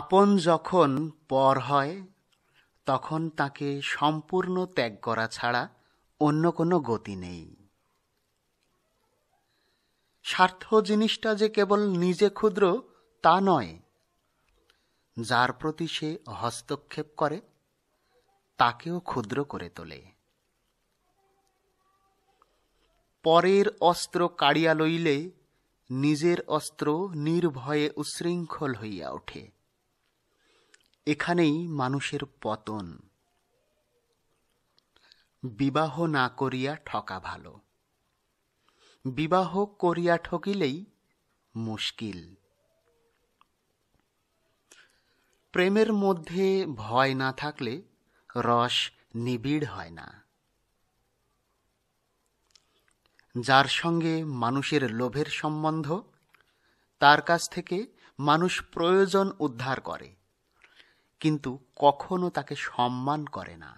আপন যখন পর হয় তখন তাকে সম্পূর্ণ ত্যাগ করা ছাড়া অন্য কোনো গতি নেই স্বার্থ জিনিসটা যে কেবল নিজে ক্ষুদ্র তা নয় যার প্রতি সে হস্তক্ষেপ করে তাকেও ক্ষুদ্র করে তোলে পরের অস্ত্র কাড়িয়া লইলে নিজের অস্ত্র নির্ভয়ে উশৃঙ্খল হইয়া ওঠে এখানেই মানুষের পতন বিবাহ না করিয়া ঠকা ভালো বিবাহ করিয়া ঠকিলেই মুশকিল প্রেমের মধ্যে ভয় না থাকলে রস নিবিড় হয় না যার সঙ্গে মানুষের লোভের সম্বন্ধ তার কাছ থেকে মানুষ প্রয়োজন উদ্ধার করে কিন্তু কখনো তাকে সম্মান করে না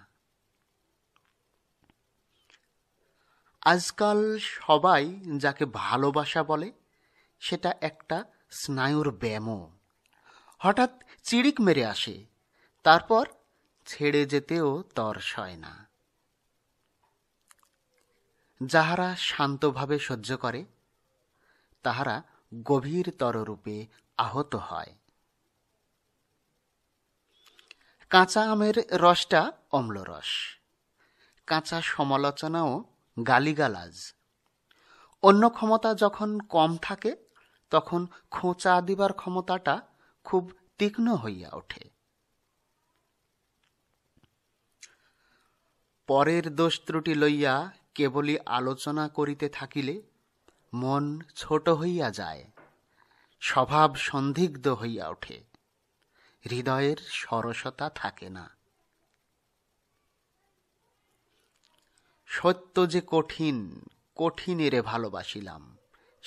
আজকাল সবাই যাকে ভালোবাসা বলে সেটা একটা স্নায়ুর ব্যামো হঠাৎ চিড়িক মেরে আসে তারপর ছেড়ে যেতেও তর্স হয় না যাহারা শান্তভাবে সহ্য করে তাহারা গভীরতর রূপে আহত হয় কাঁচা আমের রসটা অম্লরস কাঁচা সমালোচনাও গালিগালাজ অন্য ক্ষমতা যখন কম থাকে তখন খোঁচা দিবার ক্ষমতাটা খুব তীক্ষ্ণ হইয়া ওঠে পরের দোষ ত্রুটি লইয়া কেবলই আলোচনা করিতে থাকিলে মন ছোট হইয়া যায় স্বভাব সন্দিগ্ধ হইয়া ওঠে হৃদয়ের সরসতা থাকে না সত্য যে কঠিন কঠিনেরে ভালোবাসিলাম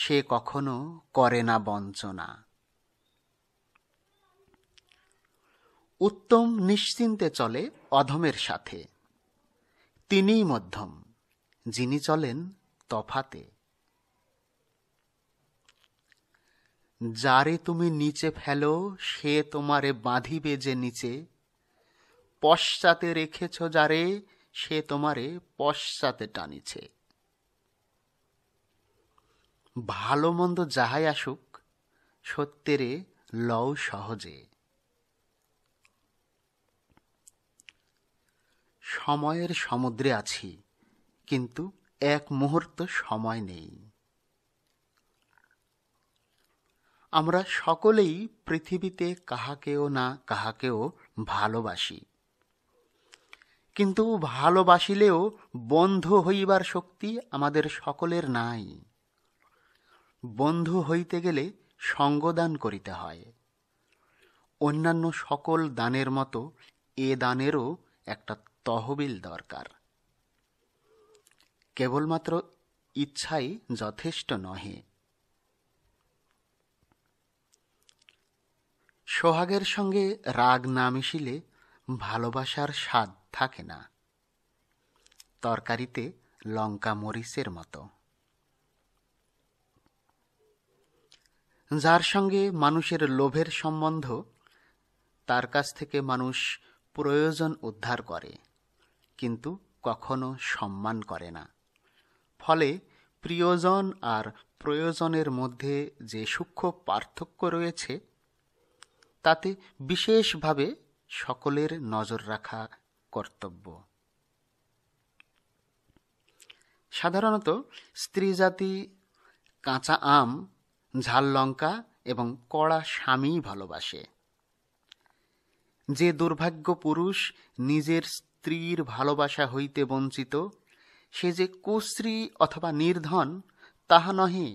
সে কখনো করে না বঞ্চনা উত্তম নিশ্চিন্তে চলে অধমের সাথে তিনিই মধ্যম যিনি চলেন তফাতে যারে তুমি নিচে ফেলো সে তোমারে বাঁধিবে যে নিচে পশ্চাতে রেখেছ যারে সে তোমারে পশ্চাতে টানিছে ভালো মন্দ যাহাই আসুক সত্যেরে লও সহজে সময়ের সমুদ্রে আছি কিন্তু এক মুহূর্ত সময় নেই আমরা সকলেই পৃথিবীতে কাহাকেও না কাহাকেও ভালোবাসি কিন্তু ভালোবাসিলেও বন্ধ হইবার শক্তি আমাদের সকলের নাই বন্ধু হইতে গেলে সঙ্গদান করিতে হয় অন্যান্য সকল দানের মতো এ দানেরও একটা তহবিল দরকার কেবলমাত্র ইচ্ছাই যথেষ্ট নহে সোহাগের সঙ্গে রাগ না মিশিলে ভালোবাসার স্বাদ থাকে না তরকারিতে লঙ্কা মরিচের মতো যার সঙ্গে মানুষের লোভের সম্বন্ধ তার কাছ থেকে মানুষ প্রয়োজন উদ্ধার করে কিন্তু কখনো সম্মান করে না ফলে প্রিয়জন আর প্রয়োজনের মধ্যে যে সূক্ষ্ম পার্থক্য রয়েছে তাতে বিশেষভাবে সকলের নজর রাখা কর্তব্য সাধারণত স্ত্রী জাতি কাঁচা আম ঝাল লঙ্কা এবং কড়া স্বামী ভালোবাসে যে দুর্ভাগ্য পুরুষ নিজের স্ত্রীর ভালোবাসা হইতে বঞ্চিত সে যে কুশ্রী অথবা নির্ধন তাহা নহে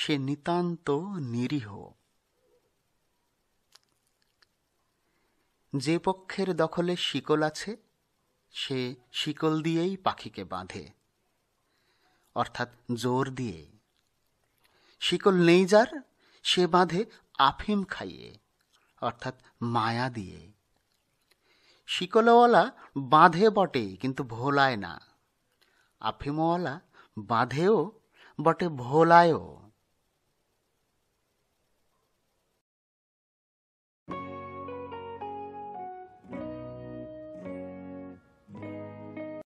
সে নিতান্ত নিরীহ যে পক্ষের দখলে শিকল আছে সে শিকল দিয়েই পাখিকে বাঁধে অর্থাৎ জোর দিয়ে শিকল নেই যার সে বাঁধে আফিম খাইয়ে অর্থাৎ মায়া দিয়ে শিকলওয়ালা বাঁধে বটে কিন্তু ভোলায় না আফিমওয়ালা বাঁধেও বটে ভোলায়ও